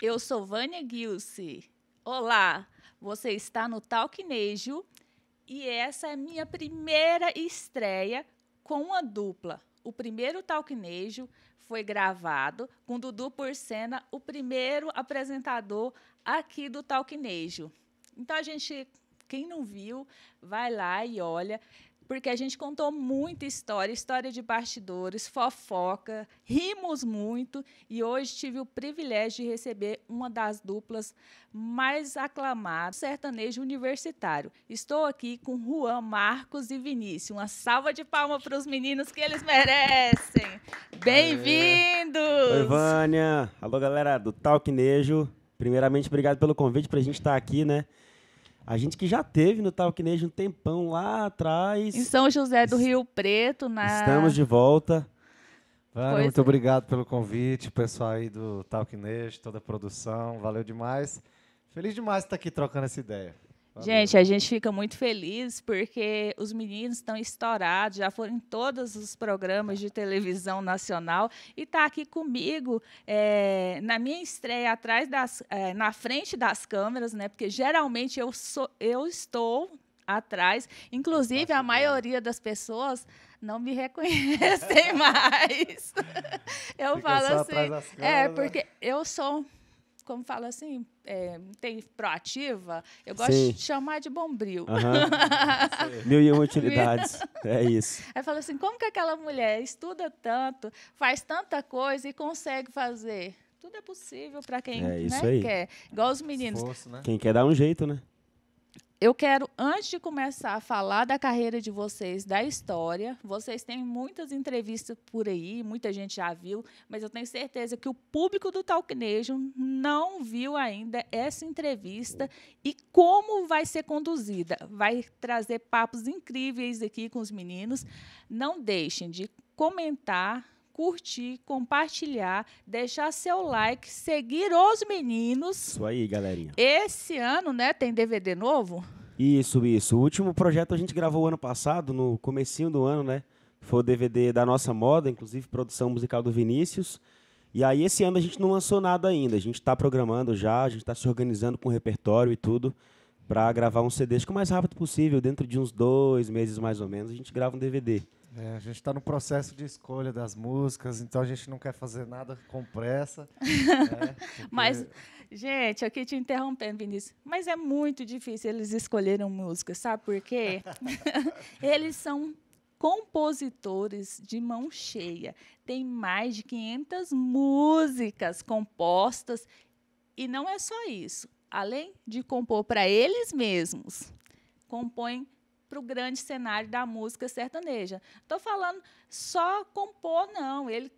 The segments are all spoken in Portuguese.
Eu sou Vânia Gilce. Olá, você está no Talquinejo e essa é minha primeira estreia com uma dupla. O primeiro Talquinejo foi gravado com Dudu Porcena, o primeiro apresentador aqui do Talquinejo. Então a gente, quem não viu, vai lá e olha porque a gente contou muita história, história de bastidores, fofoca, rimos muito e hoje tive o privilégio de receber uma das duplas mais aclamadas do sertanejo universitário. Estou aqui com Juan, Marcos e Vinícius. Uma salva de palmas para os meninos que eles merecem. Bem-vindos! Oi, Vânia! Alô, galera do Talquinejo. Primeiramente, obrigado pelo convite para a gente estar aqui, né? A gente que já teve no Talk um tempão lá atrás. Em São José do Rio Preto, na... Estamos de volta. Vale, muito é. obrigado pelo convite, pessoal aí do Talk toda a produção. Valeu demais. Feliz demais estar aqui trocando essa ideia. Gente, a gente fica muito feliz porque os meninos estão estourados, já foram em todos os programas de televisão nacional e está aqui comigo é, na minha estreia atrás das, é, na frente das câmeras, né? Porque geralmente eu sou, eu estou atrás. Inclusive, a maioria das pessoas não me reconhecem mais. eu Fica falo assim. É, porque eu sou como fala assim, é, tem proativa, eu gosto Sim. de chamar de bombril. Uhum. Mil e uma utilidades. é isso. Aí fala assim: como que aquela mulher estuda tanto, faz tanta coisa e consegue fazer? Tudo é possível para quem é né, quer. Igual os meninos. Esforço, né? Quem quer dar um jeito, né? eu quero, antes de começar a falar da carreira de vocês, da história, vocês têm muitas entrevistas por aí, muita gente já viu, mas eu tenho certeza que o público do Talquinejo não viu ainda essa entrevista e como vai ser conduzida. Vai trazer papos incríveis aqui com os meninos. Não deixem de comentar, curtir, compartilhar, deixar seu like, seguir os meninos. Isso aí, galerinha. Esse ano, né, tem DVD novo? Isso, isso. O último projeto a gente gravou ano passado, no comecinho do ano, né? Foi o DVD da nossa moda, inclusive produção musical do Vinícius. E aí esse ano a gente não lançou nada ainda. A gente está programando já, a gente está se organizando com o repertório e tudo para gravar um CD, acho que o mais rápido possível, dentro de uns dois meses mais ou menos, a gente grava um DVD. É, a gente está no processo de escolha das músicas, então a gente não quer fazer nada com pressa. né? Porque... Mas, gente, aqui te interrompendo, Vinícius, mas é muito difícil eles escolheram músicas, sabe por quê? eles são compositores de mão cheia. Tem mais de 500 músicas compostas e não é só isso. Além de compor para eles mesmos, compõem para o grande cenário da música sertaneja. Estou falando só compor, não. Ele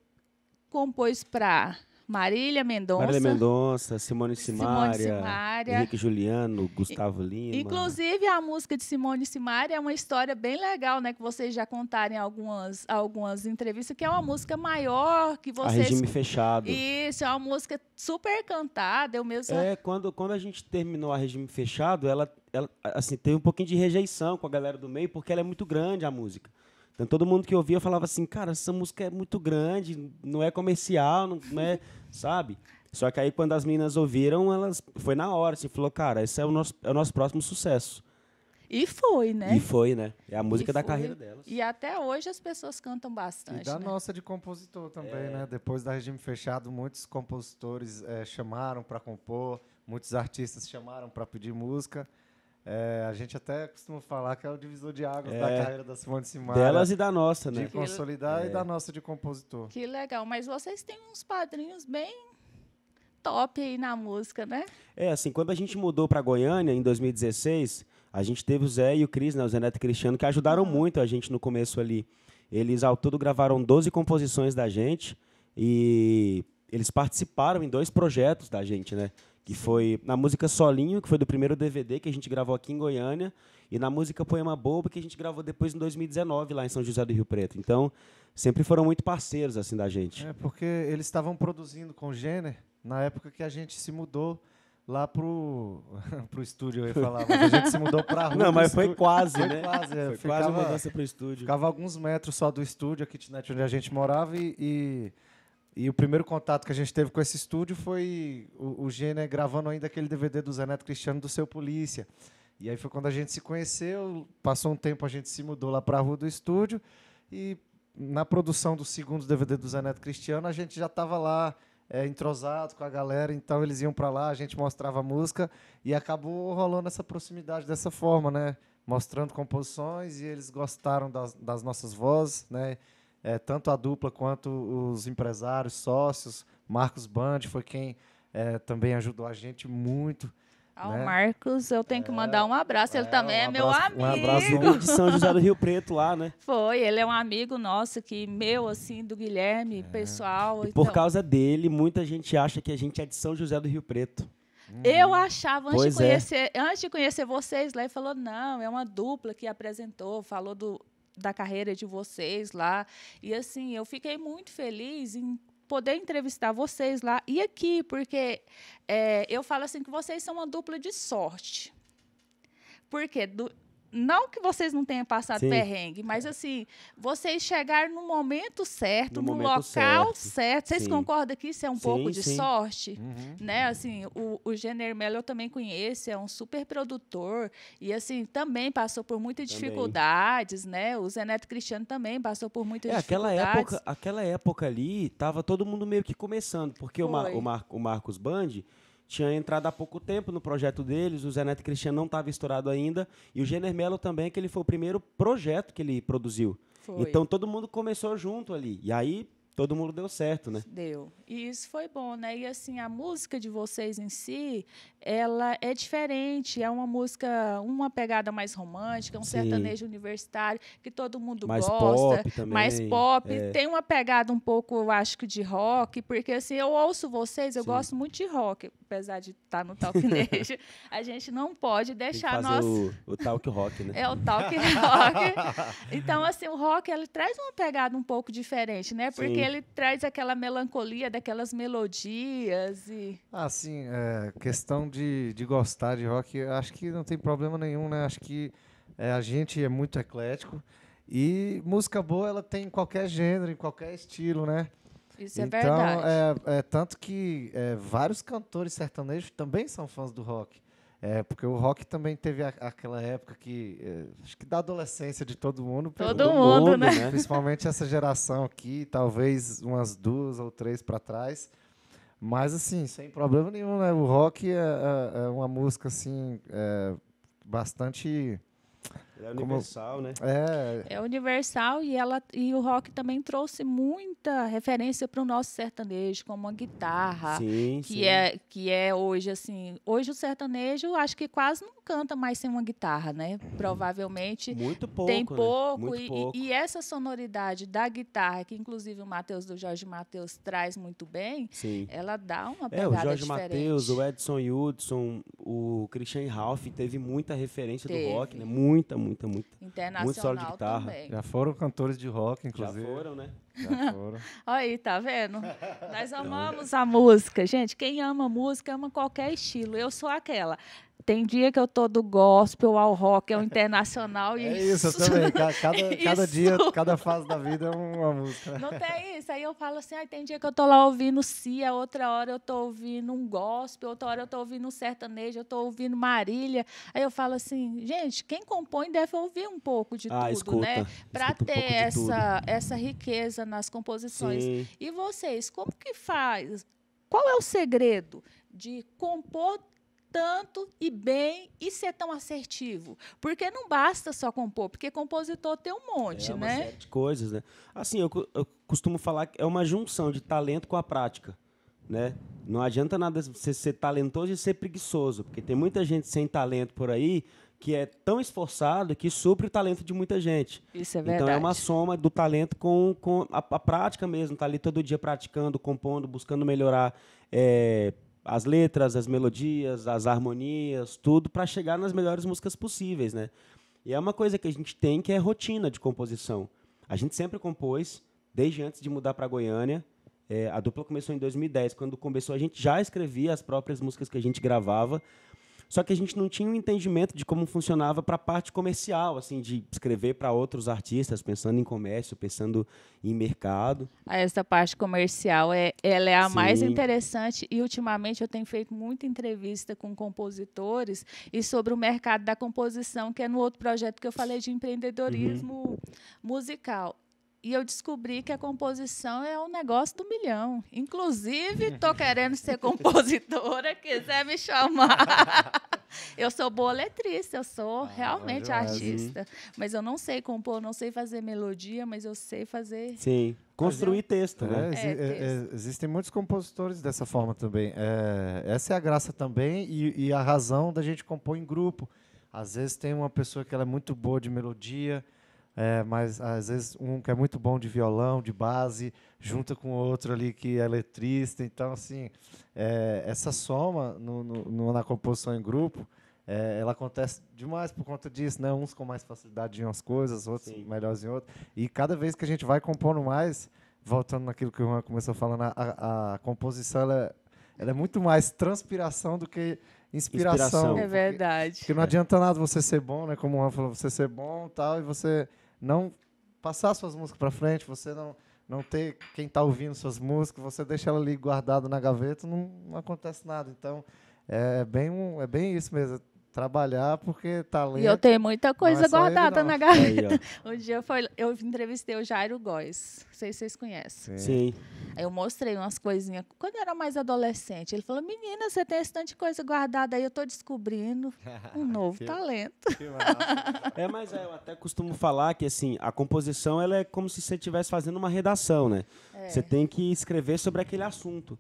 compôs para Marília Mendonça. Marília Mendonça, Simone Simária, Simone Simária, Henrique Juliano, Gustavo Lima. Inclusive, a música de Simone Simária é uma história bem legal, né? Que vocês já contaram em algumas, algumas entrevistas, que é uma música maior que vocês. A regime fechado. Isso, é uma música super cantada. Eu mesmo. É, quando, quando a gente terminou a regime fechado, ela ela, assim, teve um pouquinho de rejeição com a galera do meio, porque ela é muito grande, a música. Então, todo mundo que ouvia falava assim, cara, essa música é muito grande, não é comercial, não, não é, sabe? Só que aí, quando as meninas ouviram, elas foi na hora, assim, falou, cara, esse é o nosso, é o nosso próximo sucesso. E foi, né? E foi, né? É a música da carreira delas. E até hoje as pessoas cantam bastante. E da né? nossa de compositor também, é. né? Depois da Regime Fechado, muitos compositores é, chamaram para compor, muitos artistas chamaram para pedir música. É, a gente até costuma falar que é o divisor de águas é, da carreira da Simone Simara. Delas e da nossa, né? De consolidar é. e da nossa de compositor. Que legal, mas vocês têm uns padrinhos bem top aí na música, né? É, assim, quando a gente mudou para Goiânia em 2016, a gente teve o Zé e o Cris, né, o Zé Neto e Cristiano, que ajudaram uhum. muito a gente no começo ali. Eles ao todo gravaram 12 composições da gente e eles participaram em dois projetos da gente, né? Que foi na música Solinho, que foi do primeiro DVD que a gente gravou aqui em Goiânia, e na música Poema Bobo, que a gente gravou depois em 2019 lá em São José do Rio Preto. Então, sempre foram muito parceiros assim da gente. É, porque eles estavam produzindo com o Jenner na época que a gente se mudou lá pro, pro estúdio, eu ia falar, mas a gente se mudou pra rua. Não, mas foi quase, quase, foi né? É, foi ficava, quase mudança pro estúdio. Ficava alguns metros só do estúdio, a kitnet onde a gente morava, e, e e o primeiro contato que a gente teve com esse estúdio foi o, o gravando ainda aquele DVD do Zeneto Cristiano do Seu Polícia. E aí foi quando a gente se conheceu, passou um tempo, a gente se mudou lá para a rua do estúdio e na produção do segundo DVD do Zeneto Cristiano a gente já estava lá é, entrosado com a galera, então eles iam para lá, a gente mostrava a música e acabou rolando essa proximidade dessa forma, né? Mostrando composições e eles gostaram das, das nossas vozes, né? é, tanto a dupla quanto os empresários, sócios. Marcos Band foi quem é, também ajudou a gente muito. Ao né? Marcos, eu tenho que mandar um abraço. Ele é, também um é meu amigo. Um abraço é de São José do Rio Preto lá, né? Foi, ele é um amigo nosso que meu assim do Guilherme, é. pessoal. E por então, causa dele, muita gente acha que a gente é de São José do Rio Preto. Eu achava, antes de, conhecer, é. antes de conhecer vocês, lá né, ele falou: não, é uma dupla que apresentou, falou do, da carreira de vocês lá. E assim, eu fiquei muito feliz em poder entrevistar vocês lá e aqui, porque é, eu falo assim que vocês são uma dupla de sorte. Porque do, não que vocês não tenham passado Sim. perrengue, mas é. assim, vocês chegaram no momento certo, no, no momento local certo. certo. Vocês sim. concordam que isso é um sim, pouco de sim. sorte? Uhum. Né? Assim, o, o Jenner Mello eu também conheço, é um super produtor e assim, também passou por muitas também. dificuldades, né? O Zeneto Cristiano também passou por muitas é, dificuldades. Aquela época, aquela época ali, tava todo mundo meio que começando, porque o, Mar, o, Mar, o Marcos Band tinha entrado há pouco tempo no projeto deles, o Zé Neto Cristiano não estava estourado ainda, e o Jenner Melo também, que ele foi o primeiro projeto que ele produziu. Foi. Então todo mundo começou junto ali. E aí todo mundo deu certo, né? Deu. E isso foi bom, né? E assim, a música de vocês em si, ela é diferente, é uma música, uma pegada mais romântica, um Sim. sertanejo universitário que todo mundo mais gosta, pop também. mais pop, é. tem uma pegada um pouco, eu acho que de rock, porque assim, eu ouço vocês, eu Sim. gosto muito de rock, apesar de estar tá no Talk Nation, a gente não pode deixar nosso o, o Talk Rock, né? É o Talk Rock. Então assim, o rock ele traz uma pegada um pouco diferente, né? Porque Sim. ele traz aquela melancolia daquelas melodias e assim, é, questão de, de gostar de rock, acho que não tem problema nenhum, né? Acho que é, a gente é muito eclético. E música boa, ela tem em qualquer gênero, em qualquer estilo, né? Isso é então, é verdade. É, é tanto que é, vários cantores sertanejos também são fãs do rock. É, porque o rock também teve a, aquela época que. É, acho que da adolescência de todo mundo. Todo mundo, mundo né? né? Principalmente essa geração aqui, talvez umas duas ou três para trás. Mas, assim, sem problema nenhum, né? O rock é, é, é uma música, assim, é, bastante é universal, Como... né? É... é universal e, ela, e o rock também trouxe muita referência para o nosso sertanejo, como a guitarra, sim, que, sim. É, que é hoje assim. Hoje o sertanejo acho que quase não canta mais sem uma guitarra, né? Provavelmente. Muito pouco. Tem pouco. Né? Muito e, pouco. E, e, essa sonoridade da guitarra, que inclusive o Matheus do Jorge Matheus traz muito bem, sim. ela dá uma pegada diferente. É, o Jorge Matheus, o Edson Hudson, o Christian Ralph teve muita referência teve. do rock, né? Muita, muita muita, muita. Internacional muito solo de guitarra. Também. Já foram cantores de rock, inclusive. Já foram, né? Já foram. Aí, tá vendo? Nós então, amamos a música. Gente, quem ama música ama qualquer estilo. Eu sou aquela. Tem dia que eu tô do gospel ao rock, ao internacional e é isso. isso também. Cada, cada isso. dia, cada fase da vida é uma música. Não tem isso. Aí eu falo assim, ah, tem dia que eu tô lá ouvindo Cia, outra hora eu tô ouvindo um gospel, outra hora eu tô ouvindo um sertanejo, eu tô ouvindo Marília. Aí eu falo assim, gente, quem compõe deve ouvir um pouco de ah, tudo, né? escuta, né? Para ter um essa, essa riqueza nas composições. Sim. E vocês, como que faz? Qual é o segredo de compor tanto e bem e ser tão assertivo. Porque não basta só compor, porque compositor tem um monte, é, uma né? Série de coisas, né? Assim, eu, eu costumo falar que é uma junção de talento com a prática. Né? Não adianta nada você ser talentoso e ser preguiçoso, porque tem muita gente sem talento por aí que é tão esforçado que supre o talento de muita gente. Isso é verdade. Então é uma soma do talento com, com a, a prática mesmo, tá ali todo dia praticando, compondo, buscando melhorar. É, as letras, as melodias, as harmonias, tudo para chegar nas melhores músicas possíveis, né? E é uma coisa que a gente tem que é rotina de composição. A gente sempre compôs desde antes de mudar para Goiânia. É, a dupla começou em 2010. Quando começou, a gente já escrevia as próprias músicas que a gente gravava. Só que a gente não tinha um entendimento de como funcionava para a parte comercial, assim, de escrever para outros artistas, pensando em comércio, pensando em mercado. Ah, essa parte comercial é, ela é a Sim. mais interessante e ultimamente eu tenho feito muita entrevista com compositores e sobre o mercado da composição, que é no outro projeto que eu falei de uhum. empreendedorismo uhum. musical. E eu descobri que a composição é um negócio do milhão. Inclusive, estou querendo ser compositora, quiser me chamar. Eu sou boa letrista, eu sou ah, realmente artista. Sim. Mas eu não sei compor, não sei fazer melodia, mas eu sei fazer. Sim, construir fazer... texto, né? É, é, é, é texto. É, existem muitos compositores dessa forma também. É, essa é a graça também e, e a razão da gente compor em grupo. Às vezes tem uma pessoa que ela é muito boa de melodia é, mas às vezes um que é muito bom de violão, de base, junta com outro ali que é letrista. Então, assim, é, essa soma no, no, na composição em grupo, é, ela acontece demais por conta disso, né? Uns com mais facilidade em umas coisas, outros Sim. melhores em outras. E cada vez que a gente vai compondo mais, voltando naquilo que o Juan começou falando, a, a, a composição ela, é, ela é muito mais transpiração do que inspiração. inspiração. É verdade. Porque, porque não adianta nada você ser bom, né? Como o Juan falou, você ser bom tal, e você não passar suas músicas para frente, você não não ter quem está ouvindo suas músicas, você deixa ela ali guardada na gaveta, não, não acontece nada. Então é bem é bem isso mesmo trabalhar porque talento. E eu tenho muita é coisa guardada na gaveta. um dia foi, eu entrevistei o Jairo Góes, não sei se vocês conhecem. Sim. Sim. Eu mostrei umas coisinhas. Quando eu era mais adolescente, ele falou: Menina, você tem esse tanto de coisa guardada aí, eu estou descobrindo um novo que, talento. Que é, mas é, eu até costumo falar que assim, a composição ela é como se você estivesse fazendo uma redação, né? É. Você tem que escrever sobre aquele assunto.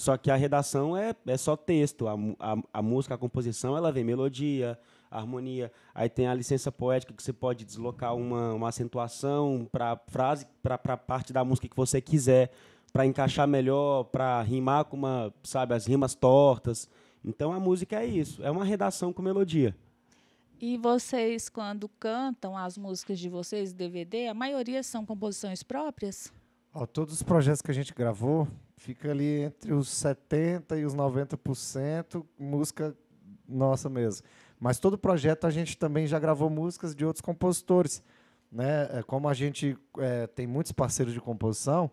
Só que a redação é, é só texto. A, a, a música, a composição, ela vem melodia, harmonia. Aí tem a licença poética, que você pode deslocar uma, uma acentuação para frase, para a parte da música que você quiser, para encaixar melhor, para rimar com uma, sabe, as rimas tortas. Então a música é isso, é uma redação com melodia. E vocês, quando cantam as músicas de vocês, DVD, a maioria são composições próprias? Ó, todos os projetos que a gente gravou, fica ali entre os 70% e os 90%, música nossa mesmo. Mas todo projeto a gente também já gravou músicas de outros compositores. Né? É, como a gente é, tem muitos parceiros de composição,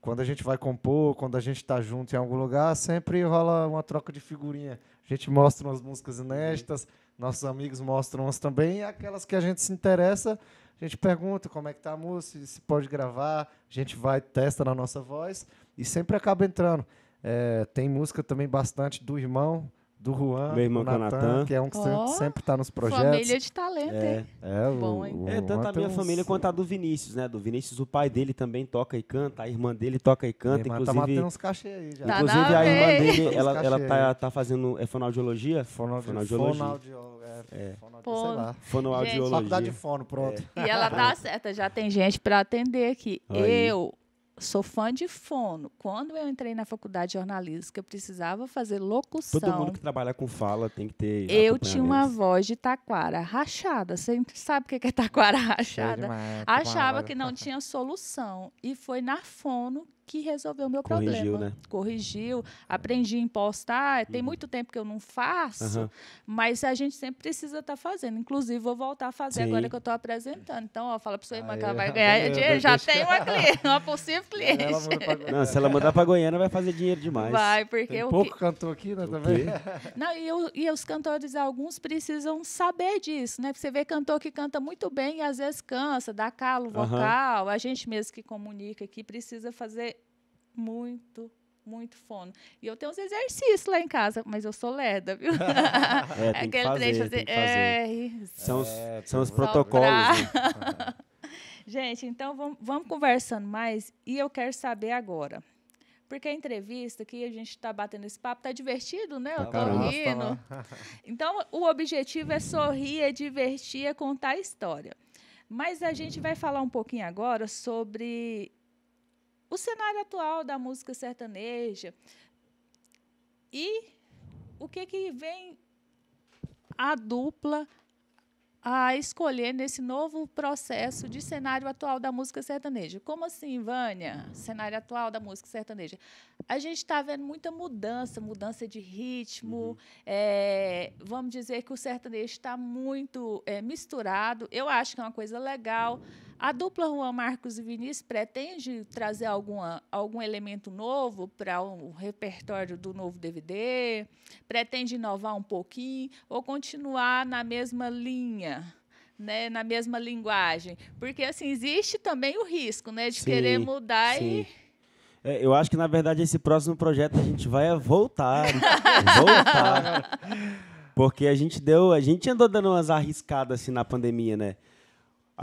quando a gente vai compor, quando a gente está junto em algum lugar, sempre rola uma troca de figurinha. A gente mostra umas músicas inéditas, nossos amigos mostram umas também, e aquelas que a gente se interessa, a gente pergunta como é que tá a música, se pode gravar, a gente vai, testa na nossa voz e sempre acaba entrando. É, tem música também bastante do irmão, do Juan, Meu irmão do Natan, que é um que oh, sempre está nos projetos. Família de talento, é. hein? É, o, Bom, hein? é tanto a minha família quanto a do Vinícius, né? Do Vinícius, o pai dele também toca e canta, a irmã dele toca e canta, minha tá inclusive. Tá matando uns cachê aí já. Tá inclusive a irmã dele, ela, ela tá, tá fazendo é fonoaudiologia? Fonoaudiologia. É. É. fonoaudiologia. É. Fono, Fonoaudiologia. Faculdade de fono, pronto. É. E ela tá certa, já tem gente para atender aqui. Aí. Eu Sou fã de fono. Quando eu entrei na faculdade de jornalismo, que eu precisava fazer locução. Todo mundo que trabalha com fala tem que ter. Eu tinha uma voz de taquara rachada. Você sabe o que é taquara rachada? Demais, Achava que não tinha solução. E foi na fono que resolveu o meu Corrigiu, problema. Né? Corrigiu, aprendi a impostar. Tem uhum. muito tempo que eu não faço, uhum. mas a gente sempre precisa estar tá fazendo. Inclusive, vou voltar a fazer Sim. agora que eu estou apresentando. Então, ó, fala para sua irmã que ela vai ganhar dinheiro. Já tem uma cliente, uma possível cliente. não, se ela mandar para Goiânia, vai fazer dinheiro demais. Vai, porque... Tem pouco que... cantor aqui, né, também. Não, e, eu, e os cantores, alguns precisam saber disso, né? Porque você vê cantor que canta muito bem e às vezes cansa, dá calo vocal. Uhum. A gente mesmo que comunica aqui precisa fazer muito, muito fono. E eu tenho uns exercícios lá em casa, mas eu sou lerda, viu? É, tem Aquele fazer, trecho assim, fazer. é, São os, é, são os protocolos. Né? Gente, então vamos, vamos conversando mais e eu quero saber agora. Porque a entrevista que a gente está batendo esse papo tá divertido, né? Eu tô tá rindo. então, o objetivo é sorrir, é divertir, é contar a história. Mas a gente vai falar um pouquinho agora sobre o cenário atual da música sertaneja e o que, que vem a dupla a escolher nesse novo processo de cenário atual da música sertaneja. Como assim, Vânia? Cenário atual da música sertaneja. A gente está vendo muita mudança, mudança de ritmo. Uhum. É, vamos dizer que o sertanejo está muito é, misturado. Eu acho que é uma coisa legal. Uhum a dupla Juan Marcos e Vinícius pretende trazer alguma, algum elemento novo para o um repertório do novo DVD? Pretende inovar um pouquinho ou continuar na mesma linha? Né, na mesma linguagem, porque assim existe também o risco, né, de sim, querer mudar sim. e é, eu acho que, na verdade, esse próximo projeto a gente vai é voltar. voltar. Porque a gente deu. A gente andou dando umas arriscadas assim na pandemia, né?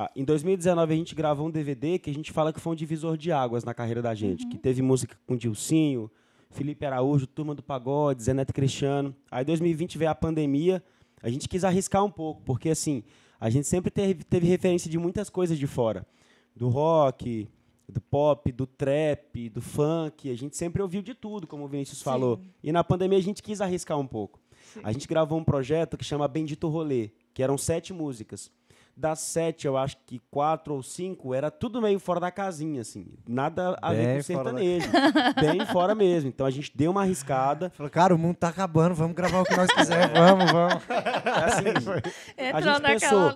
Ah, em 2019 a gente gravou um DVD que a gente fala que foi um divisor de águas na carreira da gente, uhum. que teve música com Dilcinho, Felipe Araújo, Turma do Pagode, Zé Neto Cristiano. Aí 2020 veio a pandemia, a gente quis arriscar um pouco, porque assim, a gente sempre teve, teve referência de muitas coisas de fora, do rock, do pop, do trap, do funk, a gente sempre ouviu de tudo, como o Vinícius Sim. falou. E na pandemia a gente quis arriscar um pouco. Sim. A gente gravou um projeto que chama Bendito Rolê, que eram sete músicas das sete, eu acho que quatro ou cinco, era tudo meio fora da casinha, assim. Nada a Bem ver com sertanejo. Da... Bem fora mesmo. Então a gente deu uma arriscada. Falou, cara, o mundo tá acabando, vamos gravar o que nós quiser, é. vamos, vamos. É assim, a gente pensou,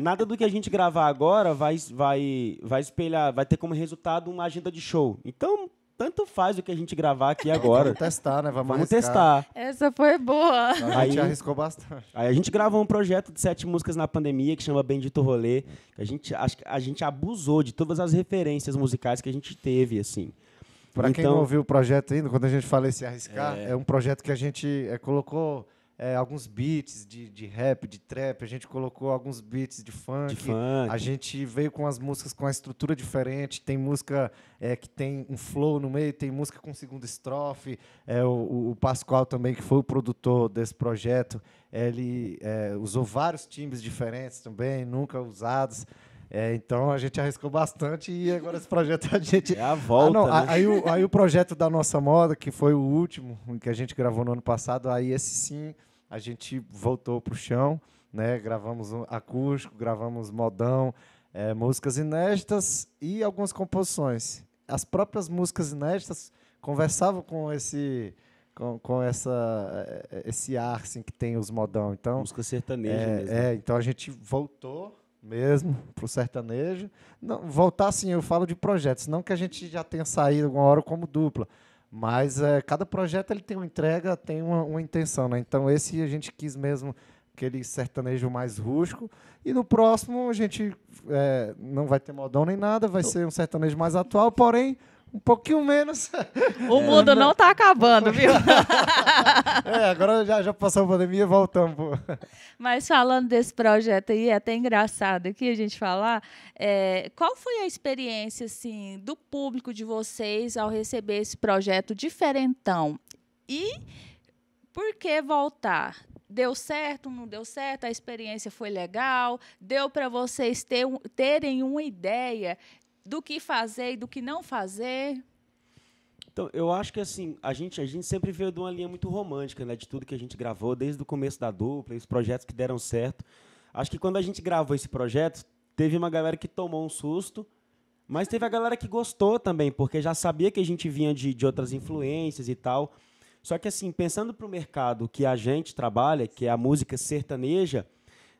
nada do que a gente gravar agora vai, vai, vai espelhar, vai ter como resultado uma agenda de show. Então, tanto faz o que a gente gravar aqui agora. Vamos testar, né? Vamos, Vamos testar. Essa foi boa. A gente arriscou bastante. Aí a gente gravou um projeto de sete músicas na pandemia que chama Bendito Rolê. A gente, a, a gente abusou de todas as referências musicais que a gente teve, assim. Para então, quem não ouviu o projeto ainda, quando a gente fala esse arriscar, é, é um projeto que a gente é, colocou é, alguns beats de, de rap, de trap, a gente colocou alguns beats de funk, de funk, A gente veio com as músicas com a estrutura diferente. Tem música é, que tem um flow no meio, tem música com segunda estrofe. É, o, o Pascoal também, que foi o produtor desse projeto, ele é, usou vários timbres diferentes também, nunca usados. É, então a gente arriscou bastante e agora esse projeto a gente. É a volta. Ah, não, né? aí, o, aí o projeto da nossa moda, que foi o último que a gente gravou no ano passado, aí esse sim a gente voltou para o chão, né? Gravamos um acústico, gravamos modão, é, músicas inéditas e algumas composições. As próprias músicas inéditas conversavam com esse com, com, essa, é, esse ar assim, que tem os modão. Então, Música sertaneja é, mesmo. É, então a gente voltou mesmo, para o sertanejo. Não, voltar assim eu falo de projetos, não que a gente já tenha saído alguma hora como dupla, mas é, cada projeto ele tem uma entrega, tem uma, uma, intenção, né? Então esse a gente quis mesmo aquele sertanejo mais rústico e no próximo a gente é, não vai ter modão nem nada, vai ser um sertanejo mais atual, porém um pouquinho menos. O é, mundo não está acabando, viu? é, agora já, já passou a pandemia e voltamos. Mas falando desse projeto aí, é até engraçado aqui a gente falar. É, qual foi a experiência assim, do público de vocês ao receber esse projeto diferentão? E por que voltar? deu certo, não deu certo, a experiência foi legal, deu para vocês ter, terem uma ideia do que fazer e do que não fazer? Então, eu acho que assim, a gente, a gente sempre veio de uma linha muito romântica, né? De tudo que a gente gravou, desde o começo da dupla, os projetos que deram certo. Acho que quando a gente gravou esse projeto, teve uma galera que tomou um susto, mas teve a galera que gostou também, porque já sabia que a gente vinha de, de outras influências e tal. Só que, assim, pensando para o mercado que a gente trabalha, que é a música sertaneja,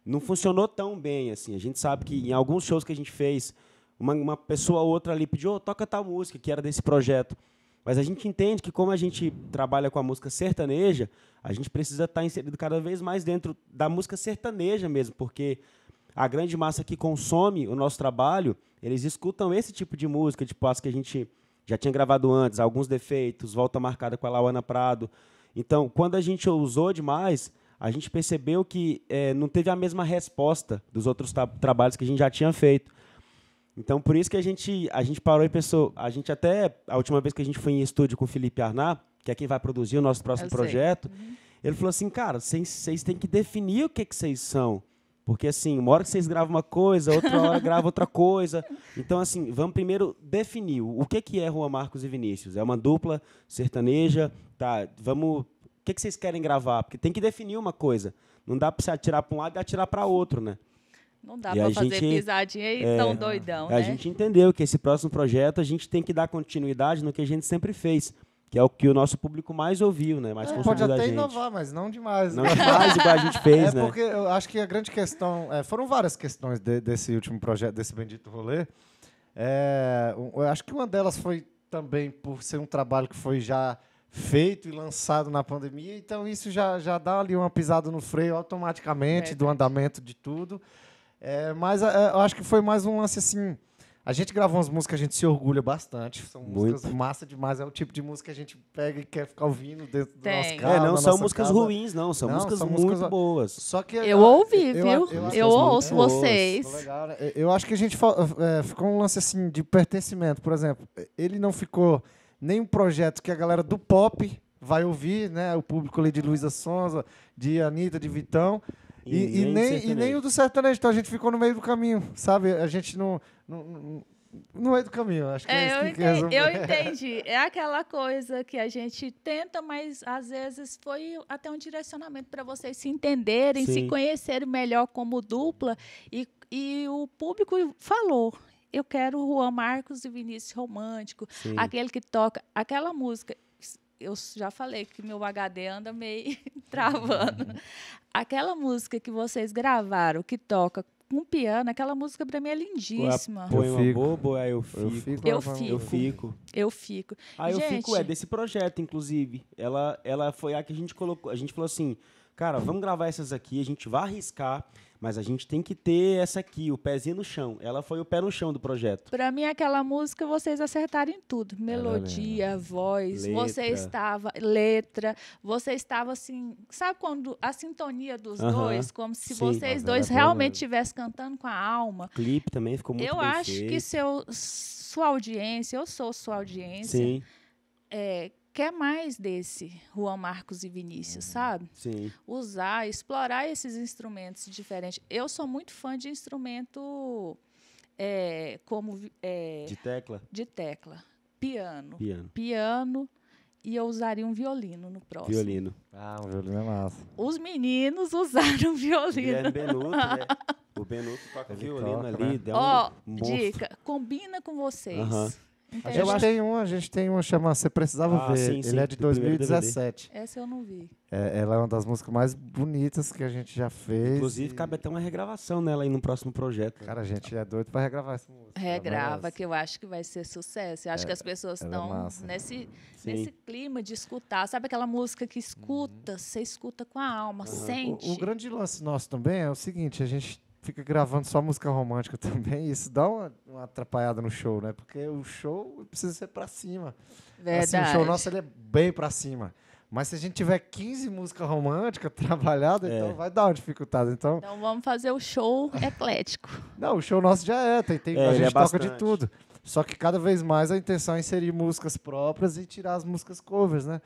não funcionou tão bem. assim. A gente sabe que em alguns shows que a gente fez, uma, uma pessoa ou outra ali pediu, oh, toca tal música, que era desse projeto. Mas a gente entende que, como a gente trabalha com a música sertaneja, a gente precisa estar tá inserido cada vez mais dentro da música sertaneja mesmo, porque a grande massa que consome o nosso trabalho, eles escutam esse tipo de música, tipo as que a gente já tinha gravado antes, Alguns Defeitos, Volta Marcada com a Lauana Prado. Então, quando a gente usou demais, a gente percebeu que é, não teve a mesma resposta dos outros trabalhos que a gente já tinha feito. Então, por isso que a gente, a gente parou e pensou. A gente até, a última vez que a gente foi em estúdio com o Felipe Arnab que é quem vai produzir o nosso próximo projeto, uhum. ele falou assim: cara, vocês têm que definir o que vocês são. Porque, assim, uma hora que vocês gravam uma coisa, outra hora grava outra coisa. Então, assim, vamos primeiro definir o que, que é rua Marcos e Vinícius. É uma dupla sertaneja, tá? Vamos. O que, que vocês querem gravar? Porque tem que definir uma coisa. Não dá para você atirar para um lado e atirar para outro, né? Não dá para fazer gente, pisadinha aí é, tão doidão. A né? gente entendeu que esse próximo projeto a gente tem que dar continuidade no que a gente sempre fez. Que é o que o nosso público mais ouviu, né? Mais é, Pode até inovar, mas não demais. Não né? demais, igual a gente fez, é né? Porque eu acho que a grande questão. É, foram várias questões de, desse último projeto, desse bendito rolê. É, eu acho que uma delas foi também por ser um trabalho que foi já feito e lançado na pandemia, então isso já, já dá ali uma pisada no freio automaticamente é. do andamento de tudo. É, mas é, eu acho que foi mais um lance assim. A gente gravou umas músicas, a gente se orgulha bastante. São músicas Muito. massa demais. É o tipo de música que a gente pega e quer ficar ouvindo dentro Tem. do nosso carro. É, não são músicas casa. ruins, não. São não, músicas são muito músicas... boas. Só que, eu é, ouvi, viu? Eu, eu, eu, ouço vocês. É, eu acho que a gente é, ficou um lance assim de pertencimento. Por exemplo, ele não ficou nenhum projeto que a galera do pop vai ouvir, né? O público ali de Luísa Sonza, de Anitta, de Vitão. E, e, e nem, e nem o do sertanejo. Então a gente ficou no meio do caminho, sabe? A gente não. não, não no meio do caminho, acho que é, é eu, que entendi, eu entendi. É aquela coisa que a gente tenta, mas às vezes foi até um direcionamento para vocês se entenderem, Sim. se conhecerem melhor como dupla. E, e o público falou: eu quero Juan Marcos e Vinícius Romântico, Sim. aquele que toca aquela música eu já falei que meu HD anda meio travando. Aquela música que vocês gravaram, que toca com piano, aquela música para mim é lindíssima. Põe uma bobo, é eu fico. Eu fico. Eu fico. Eu fico. Ah, eu gente... fico é desse projeto, inclusive. Ela, ela foi a que a gente colocou. A gente falou assim, cara, vamos gravar essas aqui, a gente vai arriscar. Mas a gente tem que ter essa aqui, o pezinho no chão. Ela foi o pé no chão do projeto. Para mim, aquela música, vocês acertaram em tudo. É Melodia, voz, letra. você estava... Letra. Você estava, assim... Sabe quando a sintonia dos uh -huh. dois? Como se Sim. vocês dois realmente estivessem cantando com a alma. O clipe também ficou muito Eu acho feito. que seu, sua audiência, eu sou sua audiência... Sim. É, quer mais desse Juan Marcos e Vinícius, uhum. sabe? Sim. Usar, explorar esses instrumentos diferentes. Eu sou muito fã de instrumento é, como é, de tecla. De tecla. Piano. Piano. Piano. E eu usaria um violino no próximo. Violino. Ah, um violino é massa. Os meninos usaram violino. O Benuto, né? O Benuto toca Ele violino toca, ali. Né? Ó, né? um oh, dica. Combina com vocês. Uhum Entendi. A gente, tem um, a gente tem uma chamada Você Precisava ah, Ver. Sim, sim, Ele é de 2017. É essa eu não vi. É, ela é uma das músicas mais bonitas que a gente já fez. Inclusive, e... cabe até uma regravação nela aí no próximo projeto. Cara, a gente é doido para regravar essa música. Regrava, que eu acho que vai ser sucesso. Eu acho é, que as pessoas estão é nesse, nesse clima de escutar. Sabe aquela música que escuta, uhum. você escuta com a alma, uhum. sente. O, o grande lance nosso também é o seguinte, a gente fica gravando só música romântica também, isso dá uma, uma, atrapalhada no show, né? Porque o show precisa ser pra cima. Verdade. Assim, o show nosso ele é bem pra cima. Mas se a gente tiver 15 músicas românticas trabalhadas, é. então vai dar uma dificuldade. Então, então vamos fazer o show eclético. Não, o show nosso já é, tem, tem é, a gente é toca bastante. de tudo. Só que cada vez mais a intenção é inserir músicas próprias e tirar as músicas covers, né?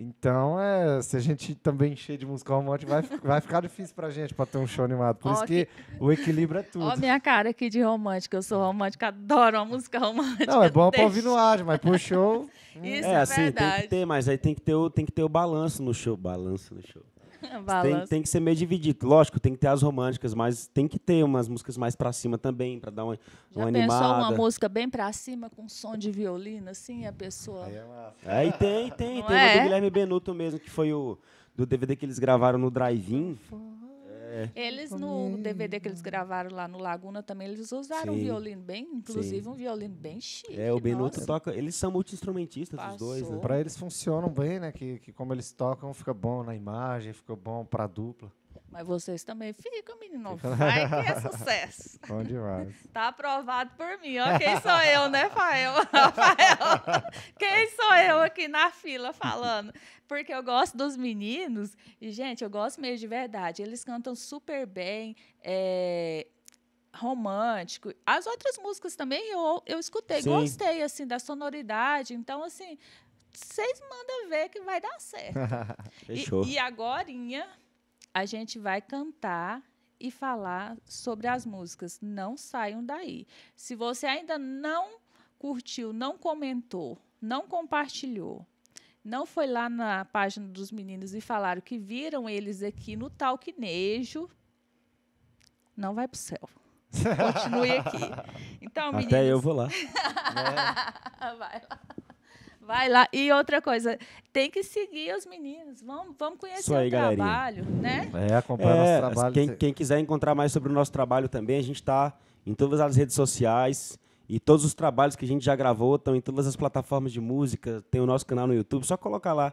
Então, é, se a gente também encher de música romântica, vai, vai ficar difícil pra gente pra ter um show animado. Por isso que, o equilíbrio é tudo. Olha minha cara aqui de romântica. Eu sou romântica, adoro uma música romântica. Não, é bom deixa. pra ouvir no ar, mas pro show. isso é, é assim, verdade. tem que ter, mas aí tem que ter o, tem que ter o balanço no show. Balanço no show. tem, tem, que ser meio dividido. Lógico, tem que ter as românticas, mas tem que ter umas músicas mais para cima também, para dar uma, Já uma animada. Já pensou uma música bem para cima, com som de violino, assim, a pessoa... Aí, é tem, tem. Não tem é? o do Guilherme Benuto mesmo, que foi o do DVD que eles gravaram no Drive-In. É. Eles, no DVD que eles gravaram lá no Laguna também, eles usaram Sim. um violino bem, inclusive Sim. um violino bem chique. É, o Benuto toca. Eles são multi-instrumentistas, os dois, né? Pra eles funcionam bem, né? Que, que como eles tocam, fica bom na imagem, fica bom pra dupla. Mas vocês também ficam, menino. Vai que é sucesso. Bom demais. Tá aprovado por mim. Ó, quem sou eu, né, Fael? Rafael? Quem sou eu aqui na fila falando? Porque eu gosto dos meninos. E, gente, eu gosto mesmo de verdade. Eles cantam super bem. É, romântico. As outras músicas também eu, eu escutei, Sim. gostei assim da sonoridade. Então assim, vocês mandam ver que vai dar certo. Fechou. E, e agorinha, a gente vai cantar e falar sobre as músicas. Não saiam daí. Se você ainda não curtiu, não comentou, não compartilhou, não foi lá na página dos meninos e falaram que viram eles aqui no talquinejo, não vai para o céu. Continue aqui. Então, meninos... Até eu vou lá. Né? vai lá. Vai lá. E outra coisa, tem que seguir os meninos. Vamos, vamos conhecer aí, o galerinha. trabalho, né? É, acompanhar é, nosso trabalho. Quem, quem, quiser encontrar mais sobre o nosso trabalho também, a gente está em todas as redes sociais. E todos os trabalhos que a gente já gravou estão em todas as plataformas de música. Tem o nosso canal no YouTube. Só colocar lá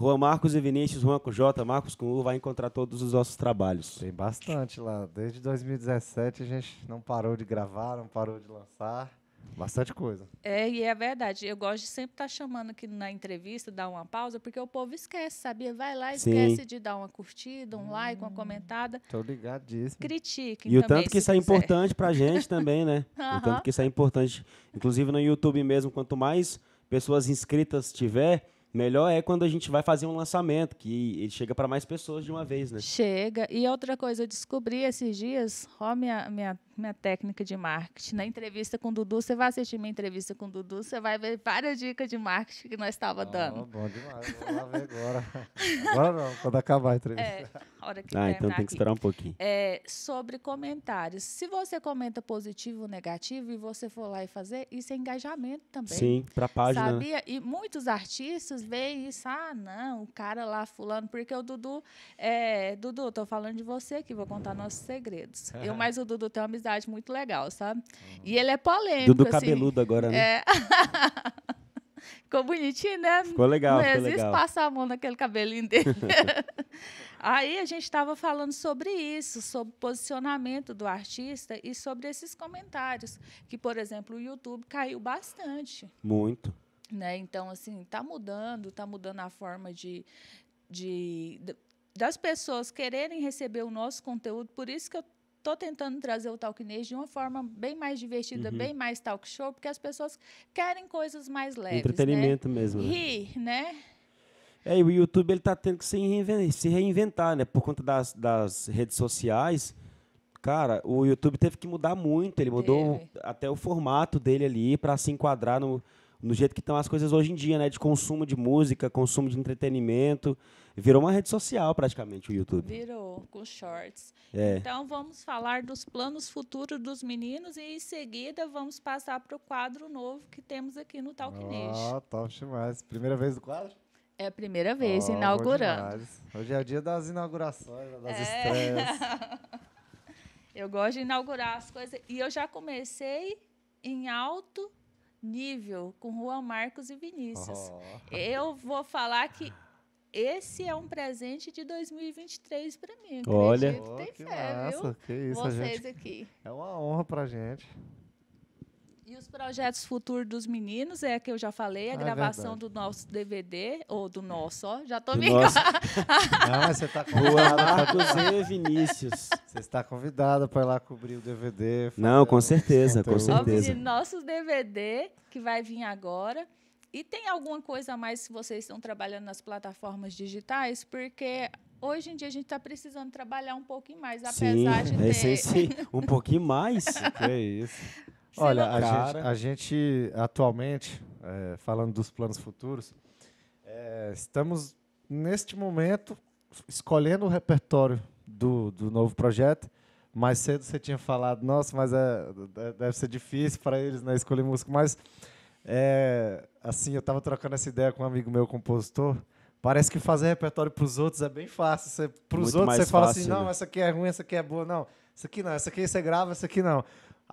Juan Marcos e Vinícius, Juan com J, Marcos com U, vai encontrar todos os nossos trabalhos. Tem bastante lá. Desde 2017 a gente não parou de gravar, não parou de lançar. Bastante coisa. É, e é verdade. Eu gosto de sempre estar tá chamando aqui na entrevista, dar uma pausa, porque o povo esquece, sabia? Vai lá, esquece de dar uma curtida, um hum, like, uma hum. comentada. Tô disso. critique E o então, tanto que isso é quiser. é importante pra gente também, né? Uhum. O tanto que isso é importante. Inclusive no YouTube mesmo, quanto mais pessoas inscritas tiver, Melhor é quando a gente vai fazer um lançamento, que ele chega para mais pessoas de uma vez, né? Chega. E outra coisa, eu descobri esses dias, ó, minha, minha, minha técnica de marketing. Na entrevista com o Dudu, você vai assistir minha entrevista com o Dudu, você vai ver várias dicas de marketing que nós estávamos dando. Ah, bom demais, vamos lá ver agora. agora não, quando acabar a entrevista. É, hora que ah, então tem que esperar um pouquinho. É, sobre comentários. Se você comenta positivo ou negativo e você for lá e fazer, isso é engajamento também. Sim, para a página. Né? Sabia? E muitos artistas vê isso, ah, não, o cara lá, fulano, porque o Dudu, é, Dudu, tô falando de você aqui, vou contar nossos segredos. Eu, mas o Dudu tem uma amizade muito legal, sabe? Uhum. E ele é polêmico. Dudu assim, cabeludo agora, né? É. Ficou bonitinho, né? Ficou legal. Não ficou existe legal. passar a mão naquele cabelinho dele. Aí a gente estava falando sobre isso, sobre o posicionamento do artista e sobre esses comentários, que, por exemplo, o YouTube caiu bastante. Muito. Né? Então, assim, está mudando, está mudando a forma de, de, de, das pessoas quererem receber o nosso conteúdo. Por isso que eu estou tentando trazer o Talk de uma forma bem mais divertida, uhum. bem mais talk show, porque as pessoas querem coisas mais leves. Né? Entretenimento né? mesmo. Né? Rir, né? É, e o YouTube ele tá tendo que se reinventar, se reinventar, né? Por conta das, das redes sociais. Cara, o YouTube teve que mudar muito. Ele mudou Deve. até o formato dele ali para se enquadrar no, no jeito que estão as coisas hoje em dia, né? De consumo de música, consumo de entretenimento. Virou uma rede social praticamente o YouTube. Virou, com shorts. É. Então vamos falar dos planos futuros dos meninos e em seguida vamos passar para o quadro novo que temos aqui no Talk Ah, oh, top demais. Primeira vez do quadro? É a primeira vez, oh, inaugurando. Hoje é o dia das inaugurações, das é. estreias. eu gosto de inaugurar as coisas. E eu já comecei em alto nível com Juan Marcos e Vinícius. Oh. Eu vou falar que esse é um presente de 2023 para mim. Olha, Acredito, oh, tem fé, massa, viu? Que isso, Vocês gente, aqui. É uma honra para gente. E os projetos futuros dos meninos é que eu já falei, a ah, é gravação do nosso DVD, ou do nosso, ó, já tô me Não, você está convidada para Zé Vinícius. Você está convidada para ir lá cobrir o DVD. Não, com certeza, com certeza. Ó, nosso DVD que vai vir agora. E tem alguma coisa a mais se vocês estão trabalhando nas plataformas digitais? Porque hoje em dia a gente está precisando trabalhar um pouquinho mais, apesar sim, de é ter. sim, sim. Um pouquinho mais? que é isso. Olha, a gente, a gente, atualmente, é, falando dos planos futuros, é, estamos, neste momento, escolhendo o repertório do, do novo projeto. Mais cedo você tinha falado, nossa, mas é, é deve ser difícil para eles né, escolher música. Mas, é, assim, eu estava trocando essa ideia com um amigo meu, compositor. Parece que fazer repertório para os outros é bem fácil. Para os outros você fala assim, não, né? essa aqui é ruim, essa aqui é boa. Não, essa aqui não, essa aqui você é grava, essa aqui não.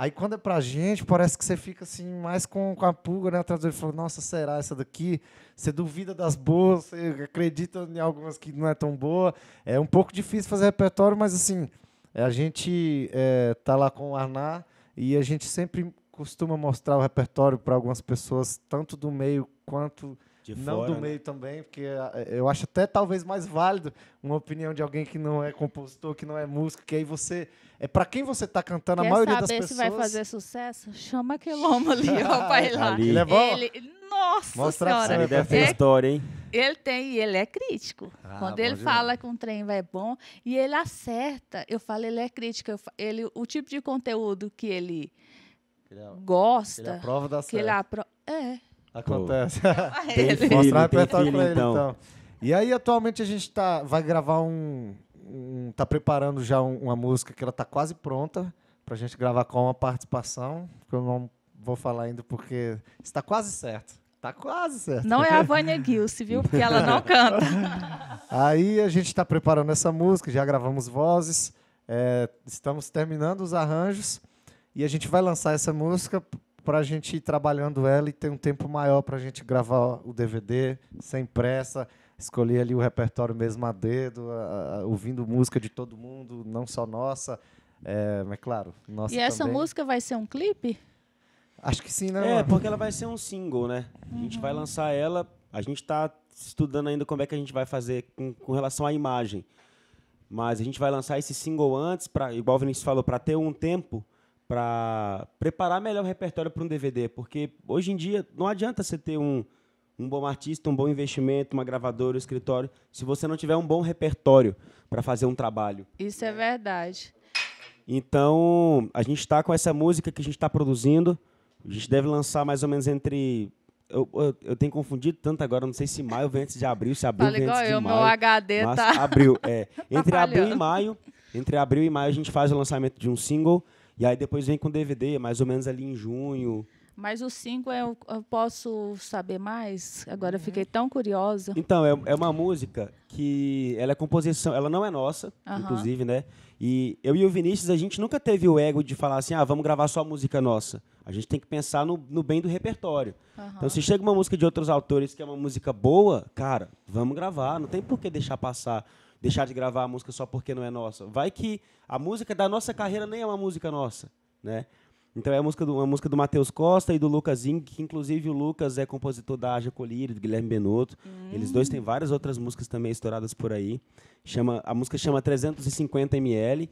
Aí quando é pra gente, parece que você fica assim, mais com, com a pulga né, atrás do olho, nossa, será essa daqui? Você duvida das boas, você acredita em algumas que não é tão boa. É um pouco difícil fazer repertório, mas assim, a gente é, tá lá com o Arná e a gente sempre costuma mostrar o repertório para algumas pessoas, tanto do meio quanto de não fora, do né? meio também, porque eh, eu acho até talvez mais válido uma opinião de alguém que não é compositor, que não é músico, que aí você. É para quem você tá cantando, Quer a maioria das pessoas. Quer saber se vai fazer sucesso? Chama aquele homem ali, ó, pra ir lá. Ali. Ele é bom? Ele... Nossa Mostra senhora. Ele deve ter é história, hein? Ele tem, e ele é crítico. Ah, Quando ele demais. fala que um trem vai bom, e ele acerta. Eu falo, ele é crítico. ele, o tipo de conteúdo que ele, que ele gosta. É ele aprova da certo. Que ele é apro... É. Acontece. tem filho, Mostrar tem repertório filho, pra ele, então. então. E aí, atualmente, a gente tá, vai gravar um, um. Tá preparando já um, uma música que ela tá quase pronta pra gente gravar com uma participação. Que eu não vou falar ainda porque está quase certo. Tá quase certo. Não é a Vânia Gilce, viu? Porque ela não canta. Aí a gente está preparando essa música, já gravamos vozes, é, estamos terminando os arranjos e a gente vai lançar essa música para a gente ir trabalhando ela e ter um tempo maior para a gente gravar o DVD sem pressa, escolher ali o repertório mesmo a dedo, a, a, ouvindo música de todo mundo, não só nossa, é, mas claro, nossa E essa música vai ser um clipe? Acho que sim, né? É, porque ela vai ser um single, né? Uhum. A gente vai uhum. lançar ela, a gente está estudando ainda como é que a gente vai fazer com, com relação à imagem. Mas a gente vai lançar esse single antes, pra, igual o Vinícius falou, para ter um tempo para preparar melhor o repertório para um DVD, porque hoje em dia não adianta você ter um, um bom artista, um bom investimento, uma gravadora, um escritório, se você não tiver um bom repertório para fazer um trabalho. Isso é verdade. Então, a gente está com essa música que a gente está produzindo, a gente deve lançar mais ou menos entre eu, eu, eu, tenho confundido tanto agora, não sei se maio vem antes de abril, se abril Fala vem antes eu, maio. meu HD mas tá. Abril, é. Entre tá abril e maio, entre abril e maio a gente faz o lançamento de um single e aí depois vem com DVD, mais ou menos ali em junho. Mas o 5 eu, é eu posso saber mais? Agora uhum. fiquei tão curiosa. Então, é, é, uma música que ela é composição, ela não é nossa, uhum. inclusive, né? E eu e o Vinícius, a gente nunca teve o ego de falar assim, ah, vamos gravar só música nossa. A gente tem que pensar no, no bem do repertório. Uhum. Então, se chega uma música de outros autores que é uma música boa, cara, vamos gravar, não tem por que deixar passar deixar de gravar a música só porque não é nossa. Vai que a música da nossa carreira nem é uma música nossa, né? Então é a música do, uma música do Matheus Costa e do Lucas Ing, que inclusive o Lucas é compositor da Aja Colírio, do Guilherme Benotto. Hum. Eles dois têm várias outras músicas também estouradas por aí. Chama, a música chama 350 ml.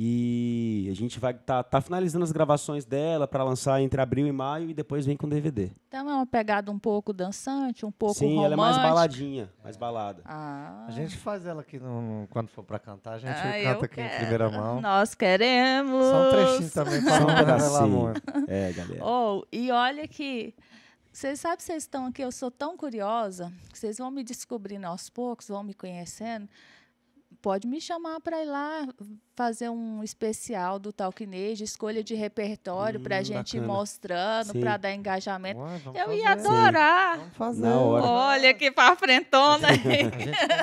E a gente vai tá, tá finalizando as gravações dela para lançar entre abril e maio e depois vem com DVD. Então é uma pegada um pouco dançante, um pouco Sim, romântica. ela é mais baladinha, mais balada. Ah. A gente faz ela aqui no, quando for para cantar, a gente ah, canta aqui quero. em primeira mão. Nós queremos. Só um trechinho também para não amor. É, galera. Oh, e olha que vocês sabem, vocês estão aqui, eu sou tão curiosa, que vocês vão me descobrindo aos poucos, vão me conhecendo pode me chamar para ir lá fazer um especial do Talquinejo, escolha de repertório hum, para a gente ir mostrando, para dar engajamento. Ué, eu ia adorar. Sim. Vamos fazer. Na hora. Olha que para frentona.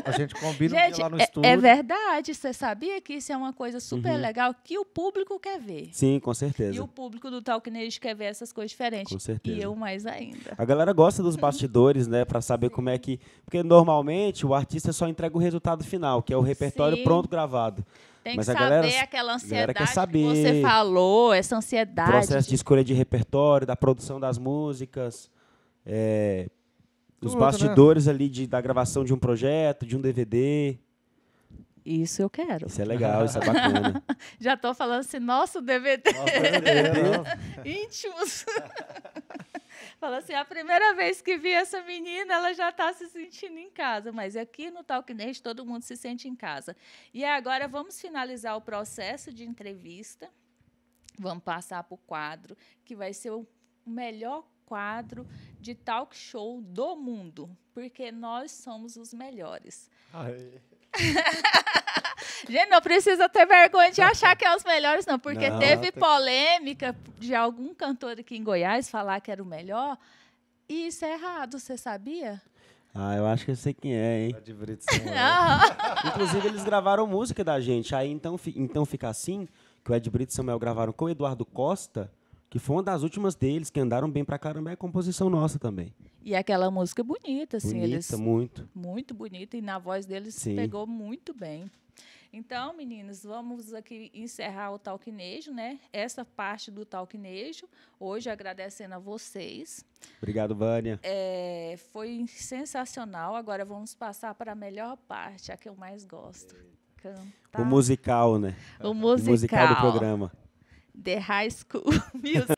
A gente, combina gente combina lá no é, é estúdio. É verdade. Você sabia que isso é uma coisa super uhum. legal que o público quer ver. Sim, com certeza. E o público do Talquinejo quer ver essas coisas diferentes. Com certeza. E eu mais ainda. A galera gosta dos bastidores, né, para saber Sim. como é que... Porque normalmente o artista só entrega o resultado final, que é o repertório repertório Sim. pronto gravado. Tem Mas que a saber galera, aquela ansiedade saber, que você falou, essa ansiedade. Processo de escolha de repertório, da produção das músicas, é, os né? bastidores né? ali de, da gravação de um projeto, de um DVD. Isso eu quero. Isso é legal, isso é bacana. Já estou falando assim, nosso DVD. DVD é Íntimos. Fala assim, é a primeira vez que vi essa menina, ela já está se sentindo em casa. Mas aqui no Talk Nerd, todo mundo se sente em casa. E agora vamos finalizar o processo de entrevista. Vamos passar para o quadro, que vai ser o melhor quadro de talk show do mundo, porque nós somos os melhores. Aê. Gente, não precisa ter vergonha de achar que é os melhores, não, porque não, teve tem... polêmica de algum cantor aqui em Goiás falar que era o melhor. E isso é errado, você sabia? Ah, eu acho que eu sei quem é, hein? Tá Inclusive, eles gravaram música da gente. Aí então, fi, então fica assim, que o Ed Brito e Samuel gravaram com o Eduardo Costa, que foi uma das últimas deles, que andaram bem pra caramba, é composição nossa também. E aquela música bonita, assim. Bonita, eles, muito. Muito bonita, e na voz deles Sim. pegou muito bem. Então, meninos, vamos aqui encerrar o talquinejo, né? Essa parte do talquinejo. Hoje, agradecendo a vocês. Obrigado, Vânia. É, foi sensacional. Agora vamos passar para a melhor parte, a que eu mais gosto. Cantar. O musical, né? O musical. O musical do programa. The High School Music.